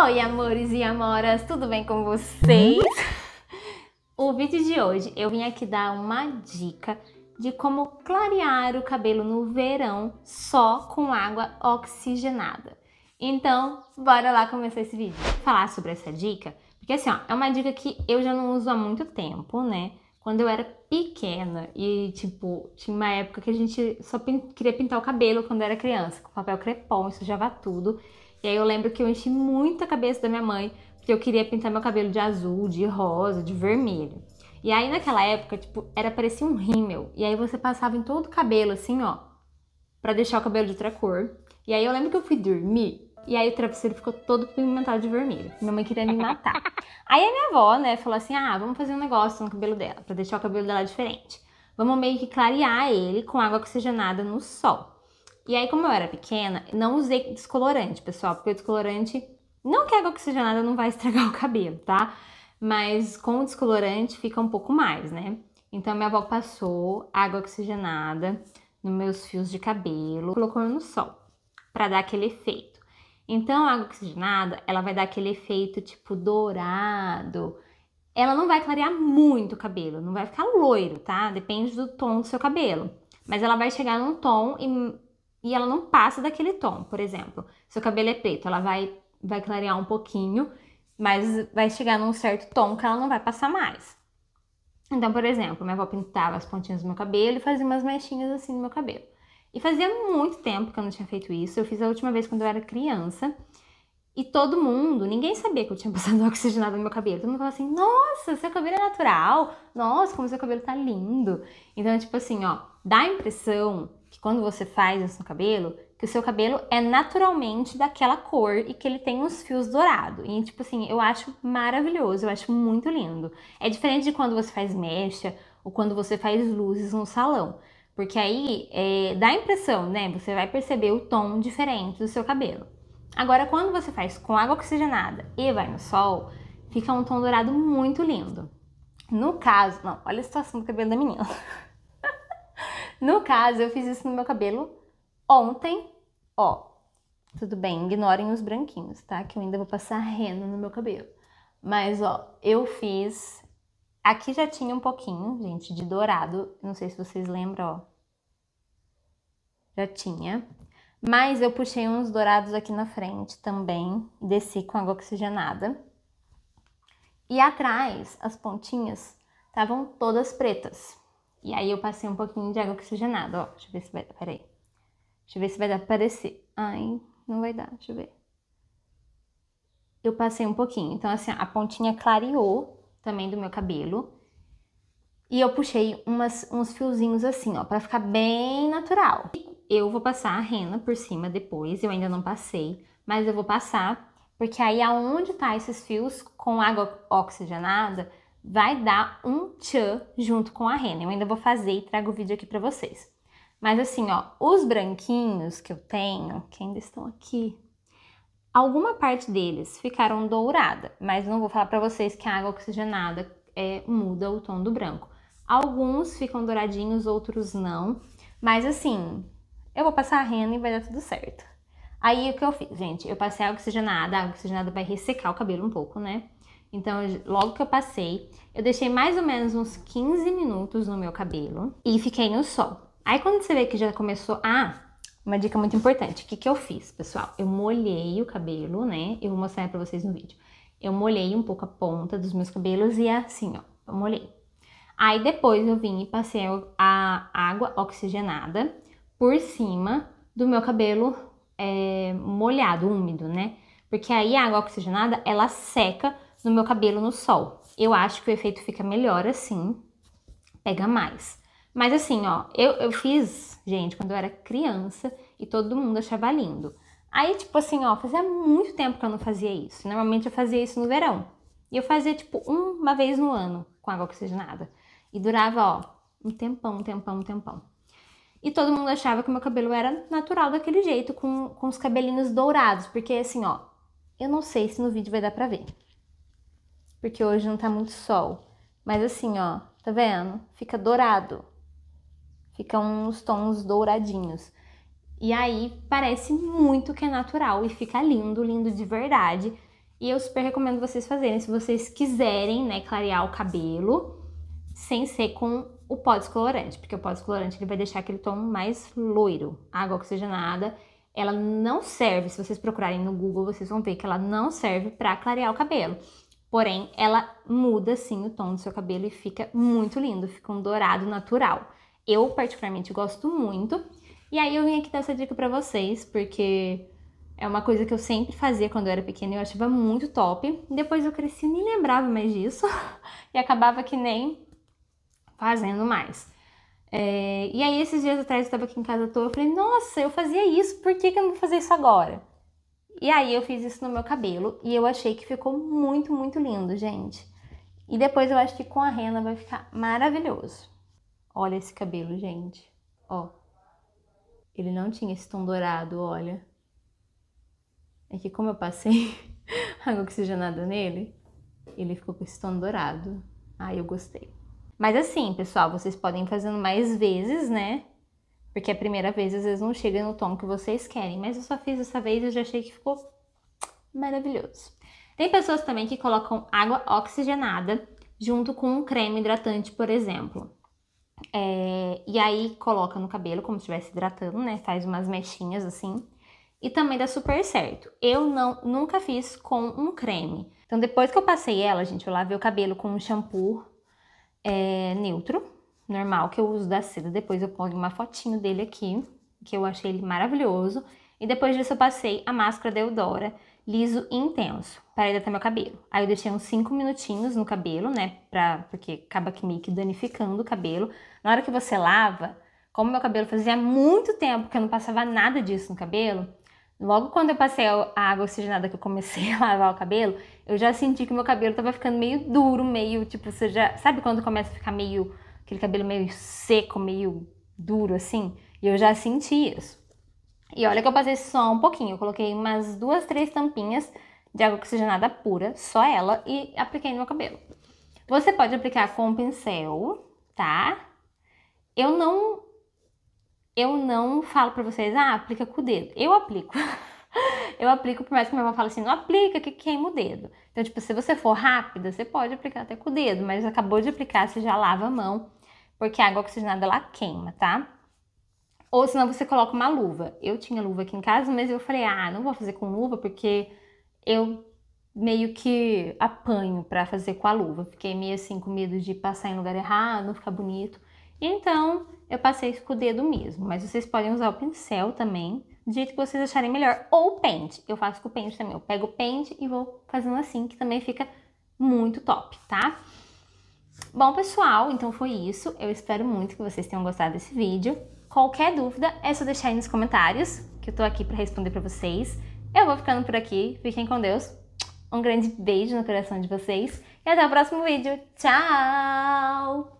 Oi, amores e amoras, tudo bem com vocês? Uhum. o vídeo de hoje eu vim aqui dar uma dica de como clarear o cabelo no verão só com água oxigenada. Então, bora lá começar esse vídeo. falar sobre essa dica, porque assim, ó, é uma dica que eu já não uso há muito tempo, né? Quando eu era pequena e, tipo, tinha uma época que a gente só queria pintar o cabelo quando era criança, com papel crepom, sujava tudo. E aí eu lembro que eu enchi muito a cabeça da minha mãe, porque eu queria pintar meu cabelo de azul, de rosa, de vermelho. E aí naquela época, tipo, era parecia um rímel. E aí você passava em todo o cabelo, assim, ó, para deixar o cabelo de outra cor. E aí eu lembro que eu fui dormir e aí o travesseiro ficou todo pigmentado de vermelho. Minha mãe queria me matar. aí a minha avó, né, falou assim: ah, vamos fazer um negócio no cabelo dela, para deixar o cabelo dela diferente. Vamos meio que clarear ele com água oxigenada no sol. E aí, como eu era pequena, não usei descolorante, pessoal, porque o descolorante, não que a água oxigenada não vai estragar o cabelo, tá? Mas com o descolorante fica um pouco mais, né? Então, minha avó passou água oxigenada nos meus fios de cabelo, colocou no sol, para dar aquele efeito. Então, a água oxigenada, ela vai dar aquele efeito tipo dourado. Ela não vai clarear muito o cabelo, não vai ficar loiro, tá? Depende do tom do seu cabelo. Mas ela vai chegar num tom e e ela não passa daquele tom, por exemplo. Seu cabelo é preto, ela vai, vai clarear um pouquinho, mas vai chegar num certo tom que ela não vai passar mais. Então, por exemplo, minha avó pintava as pontinhas do meu cabelo e fazia umas mechinhas assim no meu cabelo. E fazia muito tempo que eu não tinha feito isso. Eu fiz a última vez quando eu era criança. E todo mundo, ninguém sabia que eu tinha passado oxigenado no meu cabelo. Todo mundo falava assim: nossa, seu cabelo é natural. Nossa, como seu cabelo tá lindo. Então, tipo assim, ó, dá a impressão que quando você faz isso no cabelo, que o seu cabelo é naturalmente daquela cor e que ele tem uns fios dourados. E, tipo assim, eu acho maravilhoso, eu acho muito lindo. É diferente de quando você faz mecha ou quando você faz luzes no salão. Porque aí é, dá a impressão, né? Você vai perceber o tom diferente do seu cabelo. Agora, quando você faz com água oxigenada e vai no sol, fica um tom dourado muito lindo. No caso, não, olha a situação do cabelo da menina. No caso, eu fiz isso no meu cabelo ontem, ó. Tudo bem, ignorem os branquinhos, tá? Que eu ainda vou passar reno no meu cabelo. Mas, ó, eu fiz... Aqui já tinha um pouquinho, gente, de dourado. Não sei se vocês lembram, ó. Já tinha. Mas eu puxei uns dourados aqui na frente também. Desci com água oxigenada. E atrás, as pontinhas estavam todas pretas. E aí eu passei um pouquinho de água oxigenada, ó. Deixa eu ver se vai dar, peraí. Deixa eu ver se vai dar pra aparecer. Ai, não vai dar, deixa eu ver. Eu passei um pouquinho. Então, assim, a pontinha clareou também do meu cabelo. E eu puxei umas, uns fiozinhos assim, ó, pra ficar bem natural. Eu vou passar a rena por cima depois, eu ainda não passei, mas eu vou passar, porque aí aonde tá esses fios com água oxigenada, vai dar um tchan junto com a rena. Eu ainda vou fazer e trago o vídeo aqui para vocês. Mas assim, ó, os branquinhos que eu tenho, que ainda estão aqui, alguma parte deles ficaram dourada, mas não vou falar para vocês que a água oxigenada é, muda o tom do branco. Alguns ficam douradinhos, outros não, mas assim, eu vou passar a rena e vai dar tudo certo. Aí o que eu fiz, gente? Eu passei a água oxigenada, a água oxigenada vai ressecar o cabelo um pouco, né? Então, logo que eu passei, eu deixei mais ou menos uns 15 minutos no meu cabelo e fiquei no sol. Aí quando você vê que já começou, ah, uma dica muito importante. O que, que eu fiz, pessoal? Eu molhei o cabelo, né? Eu vou mostrar pra vocês no vídeo. Eu molhei um pouco a ponta dos meus cabelos e é assim, ó, eu molhei. Aí depois eu vim e passei a água oxigenada por cima do meu cabelo é, molhado, úmido, né? Porque aí a água oxigenada, ela seca no meu cabelo no sol. Eu acho que o efeito fica melhor assim, pega mais. Mas assim, ó, eu, eu fiz, gente, quando eu era criança e todo mundo achava lindo. Aí, tipo assim, ó, fazia muito tempo que eu não fazia isso. Normalmente eu fazia isso no verão. E eu fazia, tipo, uma vez no ano com água oxigenada. E durava, ó, um tempão, um tempão, um tempão. E todo mundo achava que meu cabelo era natural daquele jeito, com, com os cabelinhos dourados. Porque, assim, ó, eu não sei se no vídeo vai dar pra ver porque hoje não tá muito sol. Mas assim, ó, tá vendo? Fica dourado. Fica uns tons douradinhos. E aí parece muito que é natural e fica lindo, lindo de verdade. E eu super recomendo vocês fazerem se vocês quiserem, né, clarear o cabelo sem ser com o pó descolorante, porque o pó descolorante ele vai deixar aquele tom mais loiro. A água oxigenada, ela não serve, se vocês procurarem no Google, vocês vão ver que ela não serve para clarear o cabelo. Porém, ela muda sim o tom do seu cabelo e fica muito lindo, fica um dourado natural. Eu particularmente gosto muito. E aí eu vim aqui dar essa dica para vocês, porque é uma coisa que eu sempre fazia quando eu era pequena e eu achava muito top. Depois eu cresci e nem lembrava mais disso e acabava que nem fazendo mais. É... e aí, esses dias atrás, eu estava aqui em casa à toa, eu falei, nossa, eu fazia isso, por que, que eu não vou fazer isso agora? E aí eu fiz isso no meu cabelo e eu achei que ficou muito, muito lindo, gente. E depois eu acho que com a renda vai ficar maravilhoso. Olha esse cabelo, gente. Ó. Ele não tinha esse tom dourado, olha. É que como eu passei água oxigenada nele, ele ficou com esse tom dourado. Ai, ah, eu gostei. Mas assim, pessoal, vocês podem ir fazendo mais vezes, né? Porque a primeira vez às vezes não chega no tom que vocês querem, mas eu só fiz dessa vez e eu já achei que ficou maravilhoso. Tem pessoas também que colocam água oxigenada junto com um creme hidratante, por exemplo. É, e aí coloca no cabelo como se estivesse hidratando, né? Faz umas mechinhas assim. E também dá super certo. Eu não nunca fiz com um creme. Então depois que eu passei ela, gente, eu lavei o cabelo com um shampoo é, neutro, normal que eu uso da seda. Depois eu ponho uma fotinho dele aqui, que eu achei ele maravilhoso. E depois disso eu passei a máscara da Eudora, liso e intenso, para hidratar meu cabelo. Aí eu deixei uns 5 minutinhos no cabelo, né, pra, porque acaba que meio que danificando o cabelo. Na hora que você lava, como meu cabelo fazia muito tempo que eu não passava nada disso no cabelo, Logo quando eu passei a água oxigenada que eu comecei a lavar o cabelo, eu já senti que meu cabelo tava ficando meio duro, meio tipo, você já sabe quando começa a ficar meio aquele cabelo meio seco, meio duro assim, e eu já senti isso. E olha que eu passei só um pouquinho, eu coloquei umas duas, três tampinhas de água oxigenada pura, só ela, e apliquei no meu cabelo. Você pode aplicar com um pincel, tá? Eu não eu não falo para vocês, ah, aplica com o dedo. Eu aplico. eu aplico, por mais que minha avó fale assim, não aplica que queima o dedo. Então, tipo, se você for rápida, você pode aplicar até com o dedo, mas acabou de aplicar, você já lava a mão porque a água oxigenada ela queima, tá? Ou senão você coloca uma luva. Eu tinha luva aqui em casa, mas eu falei, ah, não vou fazer com luva porque eu meio que apanho para fazer com a luva. Fiquei meio assim com medo de passar em lugar errado, não ficar bonito. Então, eu passei isso com o dedo mesmo, mas vocês podem usar o pincel também, do jeito que vocês acharem melhor, ou o pente. Eu faço com o pente também, eu pego o pente e vou fazendo assim, que também fica muito top, tá? Bom, pessoal, então foi isso. Eu espero muito que vocês tenham gostado desse vídeo. Qualquer dúvida é só deixar aí nos comentários, que eu tô aqui para responder para vocês. Eu vou ficando por aqui. Fiquem com Deus. Um grande beijo no coração de vocês e até o próximo vídeo. Tchau!